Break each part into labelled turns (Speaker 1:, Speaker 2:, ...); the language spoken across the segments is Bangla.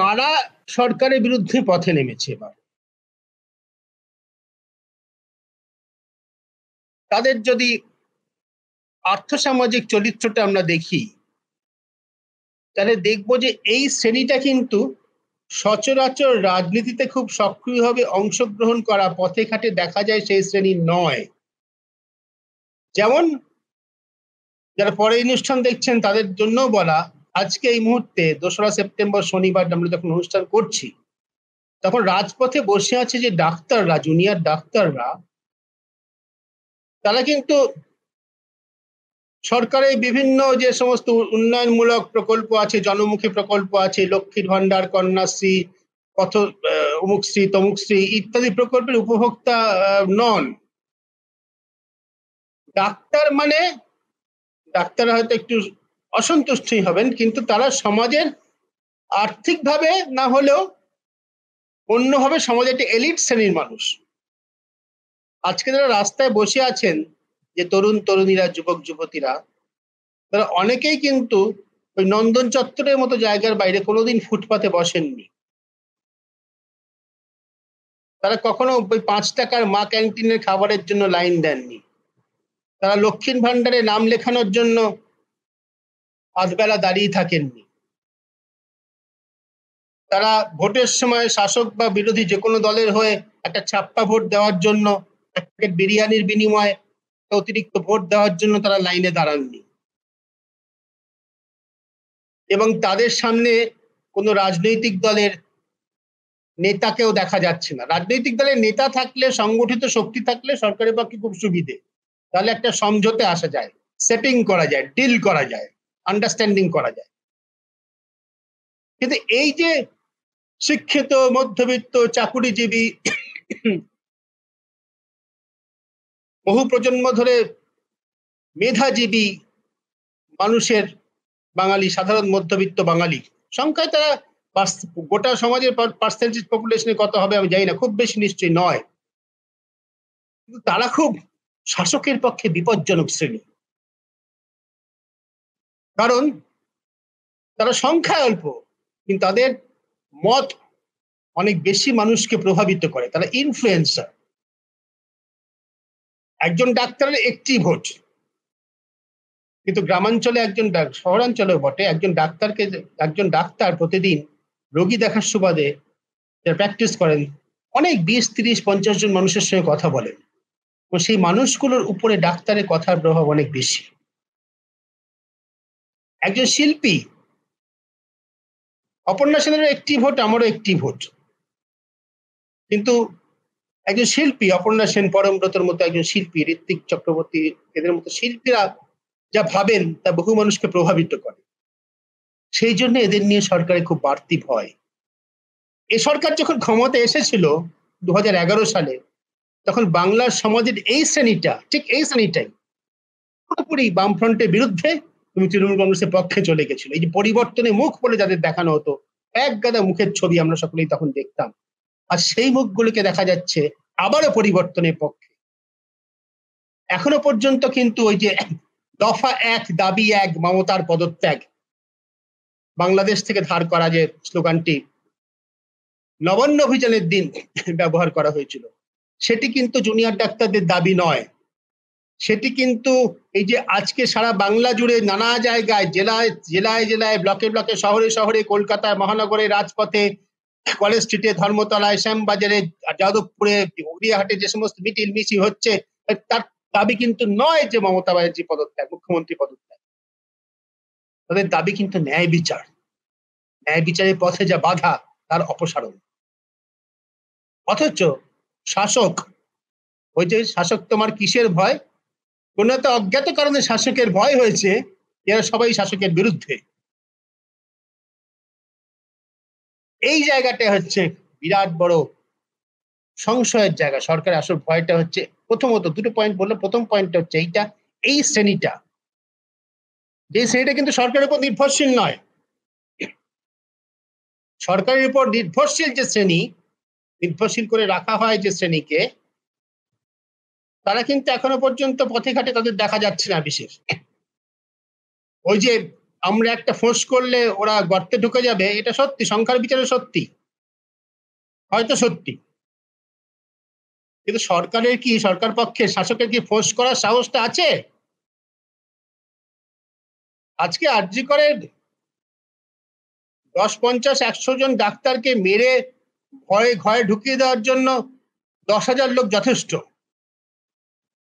Speaker 1: কারা সরকারের বিরুদ্ধে পথে নেমেছে এবার তাদের যদি আর্থসামাজিক চরিত্রটা আমরা দেখি তাহলে দেখব
Speaker 2: যে এই শ্রেণীটা কিন্তু সচরাচর রাজনীতিতে খুব সক্রিয়ভাবে অংশগ্রহণ করা পথে ঘাটে দেখা যায় সেই শ্রেণী নয় যেমন যারা পরে অনুষ্ঠান দেখছেন তাদের জন্য বলা আজকে এই মুহূর্তে দোসরা সেপ্টেম্বর শনিবার আমরা যখন অনুষ্ঠান করছি তখন রাজপথে বসে আছে যে ডাক্তাররা জুনিয়র ডাক্তাররা তারা কিন্তু সরকারের বিভিন্ন যে সমস্ত উন্নয়নমূলক প্রকল্প আছে জনমুখী প্রকল্প আছে লক্ষ্মীর ভান্ডার কন্যাশ্রী পথ অমুকশ্রী তমুকশ্রী ইত্যাদি প্রকল্পের উপভোক্তা নন ডাক্তার মানে ডাক্তার হয়তো একটু অসন্তুষ্টি হবেন কিন্তু তারা সমাজের আর্থিকভাবে না হলেও অন্যভাবে সমাজের একটি এলিট শ্রেণীর মানুষ আজকে যারা রাস্তায় বসে আছেন যে তরুণ তরুণীরা
Speaker 1: যুবক যুবতীরা তারা অনেকেই কিন্তু ওই নন্দন চত্বরের মতো জায়গার বাইরে কোনোদিন ফুটপাতে বসেননি
Speaker 2: তারা কখনো ওই পাঁচ টাকার মা ক্যান্টিনের খাবারের জন্য লাইন দেননি তারা লক্ষ্মীর ভান্ডারে নাম লেখানোর জন্য আধবেলা দাঁড়িয়ে থাকেননি তারা ভোটের সময় শাসক বা বিরোধী যে কোনো দলের হয়ে একটা ছাপ্পা ভোট দেওয়ার জন্য এক প্যাকেট বিরিয়ানির বিনিময়ে অতিরিক্ত ভোট দেওয়ার জন্য তারা লাইনে দাঁড়াননি এবং তাদের সামনে কোনো রাজনৈতিক দলের নেতাকেও দেখা যাচ্ছে না রাজনৈতিক দলের নেতা থাকলে সংগঠিত শক্তি থাকলে সরকারের পক্ষে খুব সুবিধে তাহলে একটা সমঝোতে আসা যায় সেটিং করা যায় ডিল করা যায় আন্ডারস্ট্যান্ডিং করা যায়
Speaker 1: কিন্তু এই যে শিক্ষিত মধ্যবিত্ত চাকুরিজীবী বহু প্রজন্ম ধরে মেধাজীবী মানুষের বাঙালি সাধারণ মধ্যবিত্ত বাঙালি
Speaker 2: সংখ্যায় তারা গোটা সমাজের পার্সেন্টেজ পপুলেশনে কত হবে আমি জানি না খুব বেশি
Speaker 1: নিশ্চয়ই নয় কিন্তু তারা খুব শাসকের পক্ষে বিপজ্জনক শ্রেণী কারণ তারা সংখ্যা অল্প কিন্তু তাদের মত অনেক বেশি মানুষকে প্রভাবিত করে তারা
Speaker 2: ইনফ্লুয়েন্সার একজন ডাক্তারের একটি ভোট কিন্তু গ্রামাঞ্চলে একজন শহরাঞ্চলে বটে একজন ডাক্তারকে একজন ডাক্তার প্রতিদিন রোগী দেখার সুবাদে যারা প্র্যাকটিস করেন অনেক বিশ
Speaker 1: তিরিশ পঞ্চাশ জন মানুষের সঙ্গে কথা বলেন সেই মানুষগুলোর উপরে ডাক্তারের কথার প্রভাব অনেক বেশি একজন শিল্পী অপর্ণা সেনের একটি ভোট আমারও একটি ভোট কিন্তু
Speaker 2: একজন শিল্পী অপর্ণা সেন পরমব্রতর মতো একজন শিল্পী ঋত্বিক চক্রবর্তী এদের মতো শিল্পীরা যা ভাবেন তা বহু মানুষকে প্রভাবিত করে সেই জন্য এদের নিয়ে সরকারের খুব বাড়তি ভয় এ সরকার যখন ক্ষমতা এসেছিল দু সালে তখন বাংলার সমাজের এই শ্রেণীটা ঠিক এই শ্রেণীটাই পুরোপুরি বামফ্রন্টের বিরুদ্ধে তুমি তৃণমূল কংগ্রেসের পক্ষে চলে গেছিল এই যে পরিবর্তনে মুখ বলে যাদের দেখানো হতো এক গাদা মুখের ছবি আমরা সকলেই তখন দেখতাম আর সেই মুখগুলোকে দেখা যাচ্ছে আবারও পরিবর্তনের পক্ষে এখনো পর্যন্ত কিন্তু ওই যে দফা এক দাবি এক মমতার পদত্যাগ বাংলাদেশ থেকে ধার করা যে স্লোগানটি নবান্ন অভিযানের দিন ব্যবহার করা হয়েছিল সেটি কিন্তু জুনিয়র ডাক্তারদের দাবি নয় সেটি কিন্তু এই যে আজকে সারা বাংলা জুড়ে নানা জায়গায় জেলায় জেলায় জেলায় ব্লকে ব্লকে শহরে শহরে কলকাতায় মহানগরে রাজপথে কলেজ স্ট্রিটে ধর্মতলায় শ্যামবাজারে যাদবপুরে গড়িয়াহাটে যে সমস্ত মিটিল মিছিল হচ্ছে তার দাবি কিন্তু নয় যে মমতা ব্যানার্জি
Speaker 1: পদত্যাগ মুখ্যমন্ত্রী পদত্যাগ তাদের দাবি কিন্তু ন্যায় বিচার ন্যায় বিচারের পথে যা বাধা তার অপসারণ অথচ
Speaker 2: শাসক ওই যে শাসক তোমার কিসের ভয় কোনো একটা অজ্ঞাত
Speaker 1: কারণে শাসকের ভয় হয়েছে এরা সবাই শাসকের বিরুদ্ধে এই জায়গাটা হচ্ছে বিরাট বড়
Speaker 2: সংশয়ের জায়গা সরকারের আসল ভয়টা হচ্ছে প্রথমত দুটো পয়েন্ট বললো প্রথম পয়েন্টটা হচ্ছে এইটা এই
Speaker 1: শ্রেণীটা যে শ্রেণীটা কিন্তু সরকারের উপর নির্ভরশীল নয় সরকারের উপর নির্ভরশীল যে শ্রেণী নির্ভরশীল করে রাখা
Speaker 2: হয় যে শ্রেণীকে তারা কিন্তু এখনো পর্যন্ত পথে ঘাটে তাদের দেখা যাচ্ছে না বিশেষ ওই যে আমরা একটা ফোর্স করলে ওরা গর্তে ঢুকে যাবে এটা সত্যি সংখ্যার বিচারে সত্যি হয়তো সত্যি
Speaker 1: কিন্তু সরকারের কি সরকার পক্ষে শাসকের কি ফোর্স করার সাহসটা আছে আজকে আর্জি করে দশ পঞ্চাশ একশো জন ডাক্তারকে মেরে ঘরে ঘরে ঢুকিয়ে দেওয়ার জন্য
Speaker 2: দশ হাজার লোক যথেষ্ট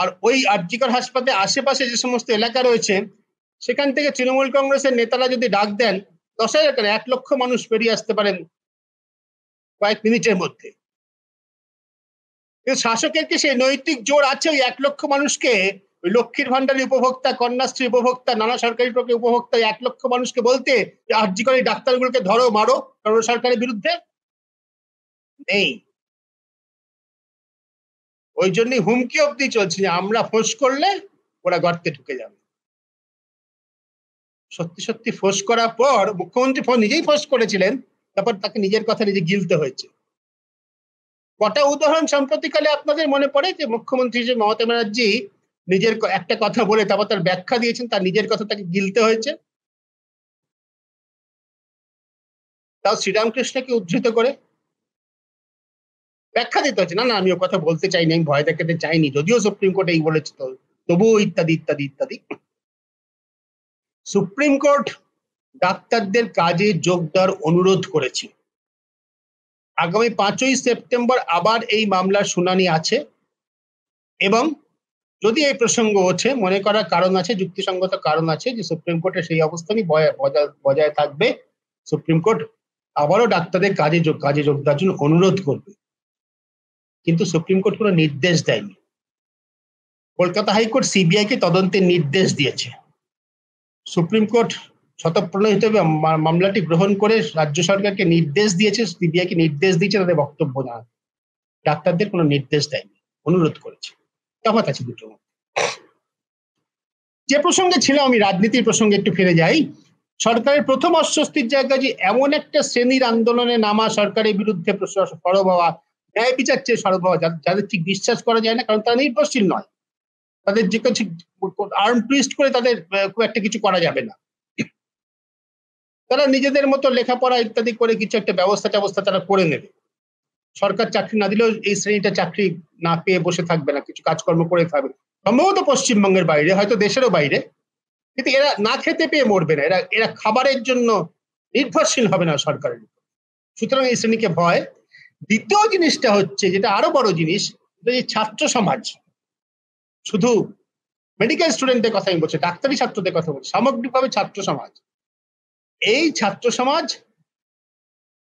Speaker 2: আর ওই আরজিকর হাসপাতালে আশেপাশে যে সমস্ত এলাকা রয়েছে সেখান থেকে তৃণমূল কংগ্রেসের নেতারা যদি ডাক দেন দশ হাজার টাকা এক লক্ষ মানুষ বেরিয়ে আসতে পারেন কয়েক মিনিটের মধ্যে কিন্তু শাসকের কি সেই নৈতিক জোর আছে ওই এক লক্ষ মানুষকে ওই লক্ষ্মীর ভান্ডারী উপভোক্তা কন্যাশ্রী উপভোক্তা নানা সরকারি প্রকল্প উপভোক্তা এক লক্ষ মানুষকে বলতে আর্যিকর
Speaker 1: ডাক্তারগুলোকে ধরো মারো কারণ সরকারের বিরুদ্ধে নেই ওই জন্যই হুমকি অব্দি চলছে যে আমরা ফোঁস করলে ওরা গর্তে ঢুকে যাবে সত্যি সত্যি ফোঁস করার পর মুখ্যমন্ত্রী নিজেই ফোঁস করেছিলেন তারপর তাকে নিজের কথা নিজে গিলতে হয়েছে কটা
Speaker 2: উদাহরণ সাম্প্রতিকালে আপনাদের মনে পড়ে যে মুখ্যমন্ত্রী যে মমতা ব্যানার্জি নিজের একটা কথা বলে
Speaker 1: তারপর তার ব্যাখ্যা দিয়েছেন তার নিজের কথা তাকে গিলতে হয়েছে তাও শ্রীরামকৃষ্ণকে উদ্ধৃত করে ব্যাখ্যা দিতে
Speaker 2: হচ্ছে না না আমি ও কথা বলতে চাইনি আমি ভয় দেখাতে চাইনি যদিও সুপ্রিম কোর্ট এই বলেছে তো তবুও ইত্যাদি ইত্যাদি ইত্যাদি সুপ্রিম কোর্ট ডাক্তারদের কাজে যোগ দেওয়ার অনুরোধ করেছে আগামী পাঁচই সেপ্টেম্বর আবার এই মামলার শুনানি আছে এবং যদি এই প্রসঙ্গ ওঠে মনে করার কারণ আছে যুক্তিসঙ্গত কারণ আছে যে সুপ্রিম কোর্টের সেই অবস্থানই বজায় থাকবে সুপ্রিম কোর্ট আবারও ডাক্তারদের কাজে কাজে যোগ দেওয়ার জন্য অনুরোধ করবে কিন্তু সুপ্রিম কোর্ট কোনো নির্দেশ দেয়নি কলকাতা হাইকোর্ট কে তদন্তের নির্দেশ দিয়েছে সুপ্রিম কোর্ট হিসেবে মামলাটি গ্রহণ করে রাজ্য সরকারকে নির্দেশ দিয়েছে সিবিআইকে নির্দেশ দিয়েছে তাদের বক্তব্য জানান ডাক্তারদের কোনো নির্দেশ দেয়নি অনুরোধ করেছে তফাৎ আছে দুটো যে প্রসঙ্গে ছিল আমি রাজনীতির প্রসঙ্গে একটু ফিরে যাই সরকারের প্রথম অস্বস্তির জায়গা যে এমন একটা শ্রেণীর আন্দোলনে নামা সরকারের বিরুদ্ধে সরব হওয়া ন্যায় বিচার চেয়ে সরব হওয়া যাদের ঠিক বিশ্বাস করা যায় না কারণ তারা নির্ভরশীল নয় তাদের যে আর্ম টুইস্ট করে তাদের খুব একটা কিছু করা যাবে না তারা নিজেদের মতো লেখাপড়া ইত্যাদি করে কিছু একটা ব্যবস্থা ট্যাবস্থা তারা করে নেবে সরকার চাকরি না দিলেও এই শ্রেণীটা চাকরি না পেয়ে বসে থাকবে না কিছু কাজকর্ম করে থাকবে সম্ভবত পশ্চিমবঙ্গের বাইরে হয়তো দেশেরও বাইরে কিন্তু এরা না খেতে পেয়ে মরবে না এরা এরা খাবারের জন্য নির্ভরশীল হবে না সরকারের উপর সুতরাং এই শ্রেণীকে ভয় দ্বিতীয় জিনিসটা হচ্ছে যেটা আরো বড় জিনিস যে ছাত্র সমাজ শুধু মেডিকেল স্টুডেন্টদের কথা আমি বলছি ডাক্তারি ছাত্রদের কথা বলছি সামগ্রিকভাবে ছাত্র সমাজ এই ছাত্র সমাজ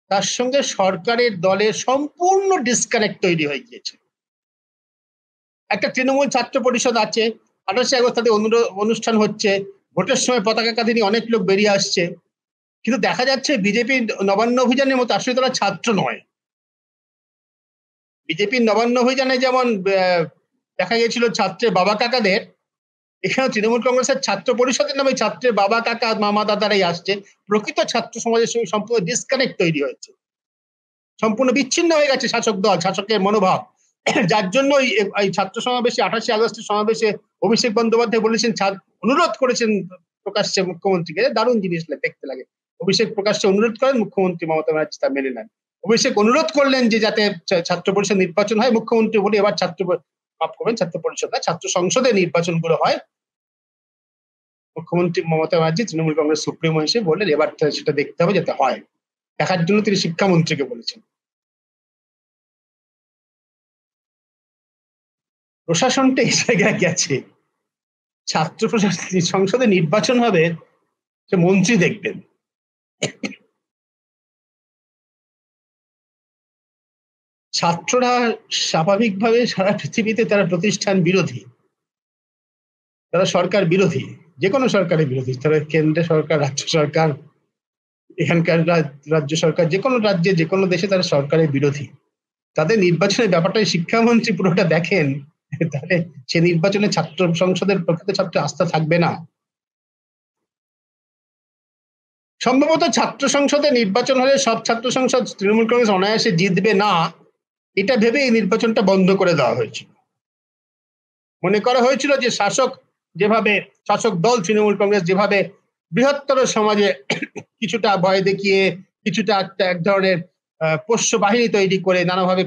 Speaker 2: তার সঙ্গে সরকারের দলের সম্পূর্ণ ডিসকানেক্ট তৈরি হয়ে গিয়েছে একটা তৃণমূল ছাত্র পরিষদ আছে আঠাশে আগস্ট তাদের অনুষ্ঠান হচ্ছে ভোটের সময় পতাকা কাঁধে নিয়ে অনেক লোক বেরিয়ে আসছে কিন্তু দেখা যাচ্ছে বিজেপি নবান্ন অভিযানের মতো আসলে তারা ছাত্র নয় বিজেপির নবান্ন অভিযানে যেমন দেখা গিয়েছিল ছাত্রের বাবা কাকাদের এখানে তৃণমূল কংগ্রেসের ছাত্র পরিষদের নামে ছাত্রের বাবা কাকা মামা দাদারাই আসছে প্রকৃত ছাত্র সমাজের সঙ্গে সম্পূর্ণ ডিসকানেক্ট তৈরি হয়েছে সম্পূর্ণ বিচ্ছিন্ন হয়ে গেছে শাসক দল শাসকের মনোভাব যার জন্য এই ছাত্র সমাবেশে আঠাশে আগস্টের সমাবেশে অভিষেক বন্দ্যোপাধ্যায় বলেছেন অনুরোধ করেছেন প্রকাশ্যে মুখ্যমন্ত্রীকে দারুণ জিনিস দেখতে লাগে অভিষেক প্রকাশ্যে অনুরোধ করেন মুখ্যমন্ত্রী মমতা ব্যানার্জি তা মেনে নেন অভিষেক অনুরোধ করলেন যে যাতে ছাত্র পরিষদ নির্বাচন হয় মুখ্যমন্ত্রী বলে এবার ছাত্র মাফ করবেন ছাত্র পরিষদ না ছাত্র সংসদে গুলো হয়
Speaker 1: মুখ্যমন্ত্রী মমতা ব্যানার্জি তৃণমূল কংগ্রেস সুপ্রিমো হিসেবে বললেন এবার সেটা দেখতে হবে যাতে হয় দেখার জন্য তিনি শিক্ষামন্ত্রীকে বলেছেন প্রশাসনটা এই জায়গায় গেছে ছাত্র সংসদে নির্বাচন হবে সে মন্ত্রী দেখবেন ছাত্ররা স্বাভাবিকভাবে সারা পৃথিবীতে তারা প্রতিষ্ঠান বিরোধী তারা সরকার
Speaker 2: বিরোধী যে কোনো সরকারের বিরোধী তারা কেন্দ্র সরকার রাজ্য সরকার এখানকার রাজ্য সরকার যে কোনো রাজ্যে যে কোনো দেশে তারা সরকারের বিরোধী তাদের নির্বাচনের ব্যাপারটাই
Speaker 1: শিক্ষামন্ত্রী পুরোটা দেখেন তাহলে সে নির্বাচনে ছাত্র সংসদের প্রকৃত ছাত্র আস্থা থাকবে না সম্ভবত ছাত্র সংসদে নির্বাচন হলে সব ছাত্র সংসদ তৃণমূল কংগ্রেস অনায়াসে জিতবে না এটা ভেবে এই নির্বাচনটা
Speaker 2: বন্ধ করে দেওয়া হয়েছিল মনে করা হয়েছিল যে শাসক যেভাবে শাসক দল তৃণমূল কংগ্রেস যেভাবে বৃহত্তর সমাজে কিছুটা ভয় দেখিয়ে কিছুটা একটা এক ধরনের পোষ্য বাহিনী তৈরি করে নানাভাবে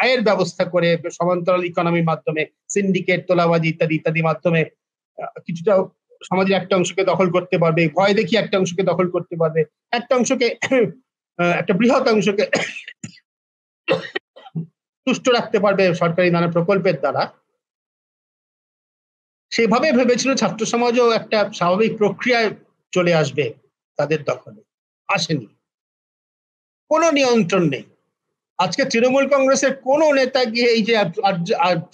Speaker 2: আয়ের ব্যবস্থা করে সমান্তরাল ইকোনমির মাধ্যমে সিন্ডিকেট তোলাবাজি ইত্যাদি ইত্যাদি মাধ্যমে কিছুটা সমাজের একটা অংশকে দখল করতে পারবে ভয় দেখিয়ে একটা অংশকে দখল করতে পারবে একটা অংশকে একটা বৃহৎ অংশকে সুষ্ঠু রাখতে পারবে সরকারি নানা প্রকল্পের দ্বারা সেভাবে ভেবেছিল ছাত্র সমাজও একটা স্বাভাবিক প্রক্রিয়ায় চলে আসবে তাদের দখলে আসেনি কোনো নিয়ন্ত্রণ নেই আজকে তৃণমূল কংগ্রেসের কোন নেতা গিয়ে এই যে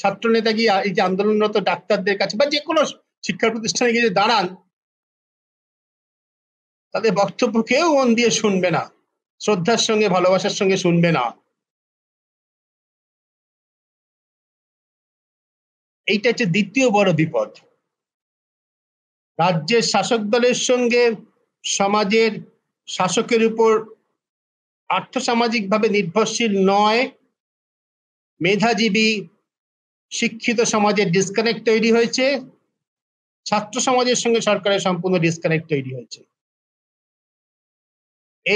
Speaker 2: ছাত্র নেতা গিয়ে এই যে আন্দোলনরত ডাক্তারদের কাছে বা যে
Speaker 1: কোনো শিক্ষা প্রতিষ্ঠানে গিয়ে যে দাঁড়ান তাদের বক্তব্য কেউ মন দিয়ে শুনবে না শ্রদ্ধার সঙ্গে ভালোবাসার সঙ্গে শুনবে না এইটা হচ্ছে দ্বিতীয় বড় বিপদ রাজ্যের শাসক দলের সঙ্গে সমাজের
Speaker 2: শাসকের উপর ভাবে নির্ভরশীল নয় মেধাজীবী শিক্ষিত সমাজের ডিসকানেক্ট তৈরি হয়েছে
Speaker 1: ছাত্র সমাজের সঙ্গে সরকারের সম্পূর্ণ ডিসকানেক্ট তৈরি হয়েছে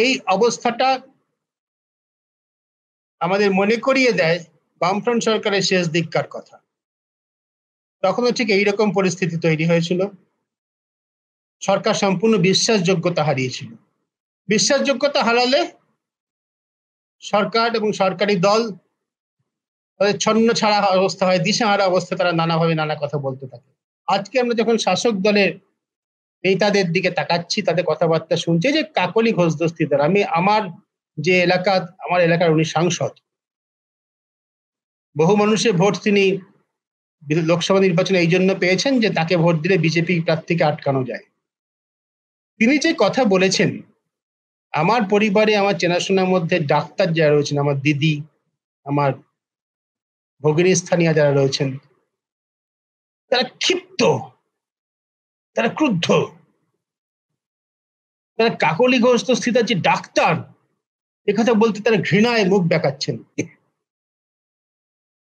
Speaker 1: এই অবস্থাটা আমাদের মনে করিয়ে দেয় বামফ্রন্ট সরকারের শেষ দিককার কথা তখনও ঠিক এইরকম
Speaker 2: পরিস্থিতি তৈরি হয়েছিল সরকার সম্পূর্ণ বিশ্বাসযোগ্যতা হারিয়েছিল বিশ্বাসযোগ্যতা হারালে সরকার এবং সরকারি দল ছন্ন ছাড়া অবস্থা হয় দিশাহারা অবস্থা তারা নানাভাবে নানা কথা বলতে থাকে আজকে আমরা যখন শাসক দলের নেতাদের দিকে তাকাচ্ছি তাদের কথাবার্তা শুনছি যে কাকলি ঘোষ দস্তিদার আমি আমার যে এলাকা আমার এলাকার উনি সাংসদ বহু মানুষের ভোট তিনি লোকসভা নির্বাচন এই জন্য পেয়েছেন যে তাকে ভোট দিলে বিজেপি প্রার্থীকে আটকানো যায় তিনি যে কথা বলেছেন আমার পরিবারে আমার চেনাশোনার মধ্যে ডাক্তার যারা রয়েছেন আমার দিদি আমার
Speaker 1: ভগিনী স্থানীয় যারা রয়েছেন তারা ক্ষিপ্ত তারা ক্রুদ্ধ তারা কাকলি ঘোষ স্থিত আছে ডাক্তার এ কথা বলতে তারা ঘৃণায় মুখ দেখাচ্ছেন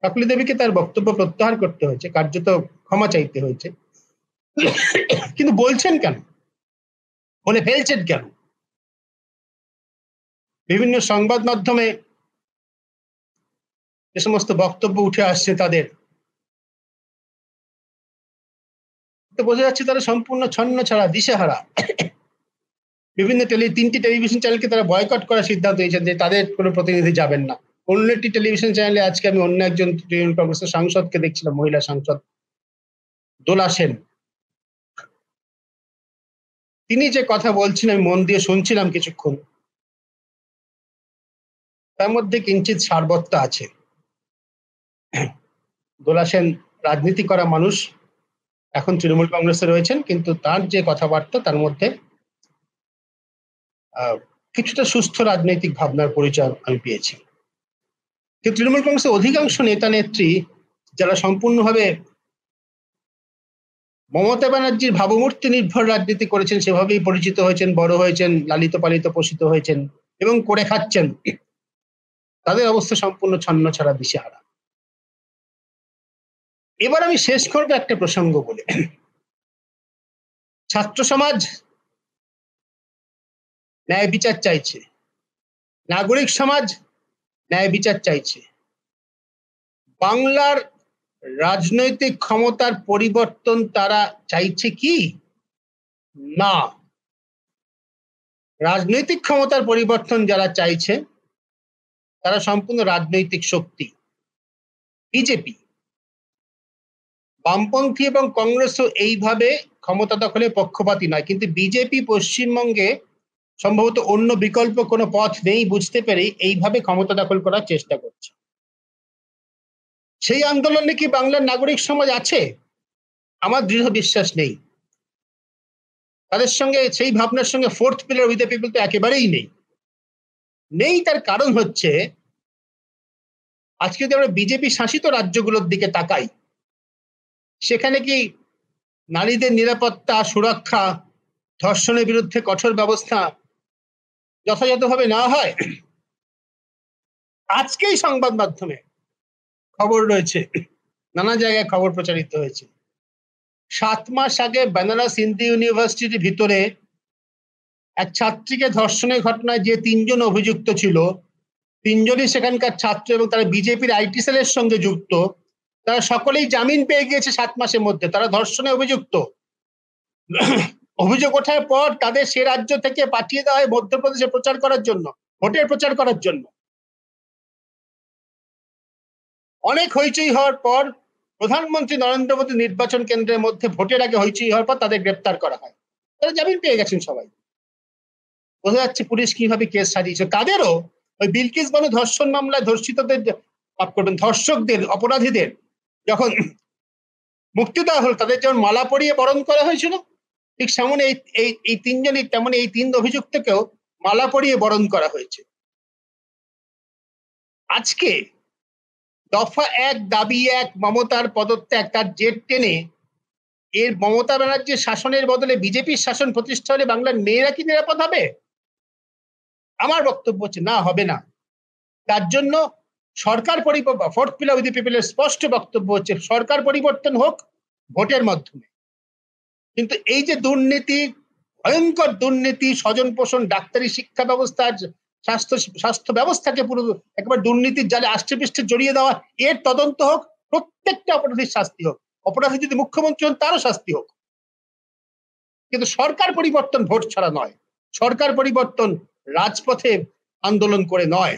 Speaker 2: কাকলি দেবীকে তার বক্তব্য প্রত্যাহার করতে হয়েছে কার্যত ক্ষমা চাইতে হয়েছে
Speaker 1: কিন্তু বলছেন কেন বলে ফেলছেন কেন বিভিন্ন সংবাদ মাধ্যমে যে সমস্ত বক্তব্য উঠে আসছে তাদের বোঝা যাচ্ছে তারা সম্পূর্ণ ছন্ন ছাড়া দিশেহারা বিভিন্ন টেলি
Speaker 2: তিনটি টেলিভিশন চ্যানেলকে তারা বয়কট করার সিদ্ধান্ত হয়েছেন যে তাদের কোনো প্রতিনিধি যাবেন না অন্য একটি টেলিভিশন
Speaker 1: চ্যানেলে আজকে আমি অন্য একজন তৃণমূল কংগ্রেসের সাংসদকে দেখছিলাম মহিলা সাংসদ দোলা সেন তিনি যে কথা বলছেন আমি মন দিয়ে শুনছিলাম কিছুক্ষণ তার মধ্যে কিঞ্চিত সারবত্তা আছে দোলা সেন রাজনীতি করা মানুষ
Speaker 2: এখন তৃণমূল কংগ্রেসে রয়েছেন কিন্তু তার যে কথাবার্তা তার মধ্যে কিছুটা সুস্থ রাজনৈতিক ভাবনার পরিচয় আমি পেয়েছি কিন্তু তৃণমূল কংগ্রেসের অধিকাংশ নেতা নেত্রী যারা সম্পূর্ণভাবে মমতা ব্যানার্জির ভাবমূর্তি নির্ভর রাজনীতি করেছেন সেভাবেই পরিচিত হয়েছেন বড় হয়েছেন লালিত
Speaker 1: পালিত পোষিত হয়েছেন এবং করে খাচ্ছেন তাদের অবস্থা সম্পূর্ণ ছন্ন ছাড়া দিশেহারা এবার আমি শেষ করবো একটা প্রসঙ্গ বলে ছাত্র সমাজ ন্যায় বিচার চাইছে নাগরিক সমাজ ন্যায় বিচার চাইছে
Speaker 2: বাংলার রাজনৈতিক ক্ষমতার পরিবর্তন তারা চাইছে কি না রাজনৈতিক ক্ষমতার পরিবর্তন যারা চাইছে তারা সম্পূর্ণ রাজনৈতিক শক্তি বিজেপি বামপন্থী এবং কংগ্রেসও এইভাবে ক্ষমতা দখলে পক্ষপাতী নয় কিন্তু বিজেপি পশ্চিমবঙ্গে সম্ভবত অন্য বিকল্প কোনো পথ নেই বুঝতে পেরে এইভাবে ক্ষমতা দখল করার চেষ্টা করছে সেই আন্দোলনে কি বাংলার নাগরিক সমাজ আছে আমার
Speaker 1: দৃঢ় বিশ্বাস নেই তাদের সঙ্গে সেই ভাবনার সঙ্গে ফোর্থ পিলার উইথ পিপল তো একেবারেই নেই নেই তার কারণ হচ্ছে আজকে যদি আমরা বিজেপি শাসিত রাজ্যগুলোর দিকে তাকাই সেখানে কি
Speaker 2: নারীদের নিরাপত্তা সুরক্ষা ধর্ষণের বিরুদ্ধে কঠোর ব্যবস্থা
Speaker 1: যথাযথভাবে না হয় আজকেই সংবাদ মাধ্যমে খবর রয়েছে নানা জায়গায় খবর প্রচারিত হয়েছে
Speaker 2: সাত মাস আগে বেনারস হিন্দি ইউনিভার্সিটির ভিতরে এক ছাত্রীকে ধর্ষণের ঘটনায় যে তিনজন অভিযুক্ত ছিল তিনজনই সেখানকার ছাত্র এবং তারা বিজেপির আইটি সেলের সঙ্গে যুক্ত তারা সকলেই জামিন পেয়ে গিয়েছে সাত মাসের মধ্যে তারা ধর্ষণে অভিযুক্ত অভিযোগ ওঠার পর তাদের সে রাজ্য থেকে পাঠিয়ে দেওয়া হয় মধ্যপ্রদেশে প্রচার করার জন্য ভোটের প্রচার করার জন্য অনেক হইচই হওয়ার পর প্রধানমন্ত্রী নরেন্দ্র মোদী নির্বাচন কেন্দ্রের মধ্যে ভোটের আগে হইচই হওয়ার পর তাদের গ্রেপ্তার করা হয় তারা জামিন পেয়ে গেছেন সবাই বোঝা যাচ্ছে পুলিশ কিভাবে কেস সাজিয়েছে তাদেরও ওই বিলকিস বনে ধর্ষণ মামলায় ধর্ষিতদের করবেন ধর্ষকদের অপরাধীদের যখন মুক্তি দেওয়া হলো তাদের যখন মালা পরিয়ে বরণ করা হয়েছিল ঠিক সেমন এই এই তিনজনই তেমন এই তিন অভিযুক্তকেও মালা পরিয়ে বরণ করা হয়েছে আজকে দফা এক দাবি এক মমতার পদত্যাগ তার জেট টেনে এর মমতা ব্যানার্জির শাসনের বদলে বিজেপির শাসন প্রতিষ্ঠা হলে বাংলার মেয়েরা কি নিরাপদ হবে আমার বক্তব্য হচ্ছে না হবে না তার জন্য সরকার পরিবর্তন ফোর্থ পিলার উইথ পিপলের স্পষ্ট বক্তব্য হচ্ছে সরকার পরিবর্তন হোক ভোটের মাধ্যমে কিন্তু এই যে দুর্নীতি ভয়ঙ্কর দুর্নীতি স্বজন পোষণ ডাক্তারি শিক্ষা ব্যবস্থার স্বাস্থ্য স্বাস্থ্য ব্যবস্থাকে পুরো একবার দুর্নীতির জালে আষ্টেপৃষ্টে জড়িয়ে দেওয়া এর তদন্ত হোক প্রত্যেকটা অপরাধীর শাস্তি হোক অপরাধী যদি মুখ্যমন্ত্রী হন তারও শাস্তি হোক কিন্তু সরকার পরিবর্তন ভোট ছাড়া নয় সরকার পরিবর্তন রাজপথে আন্দোলন করে নয়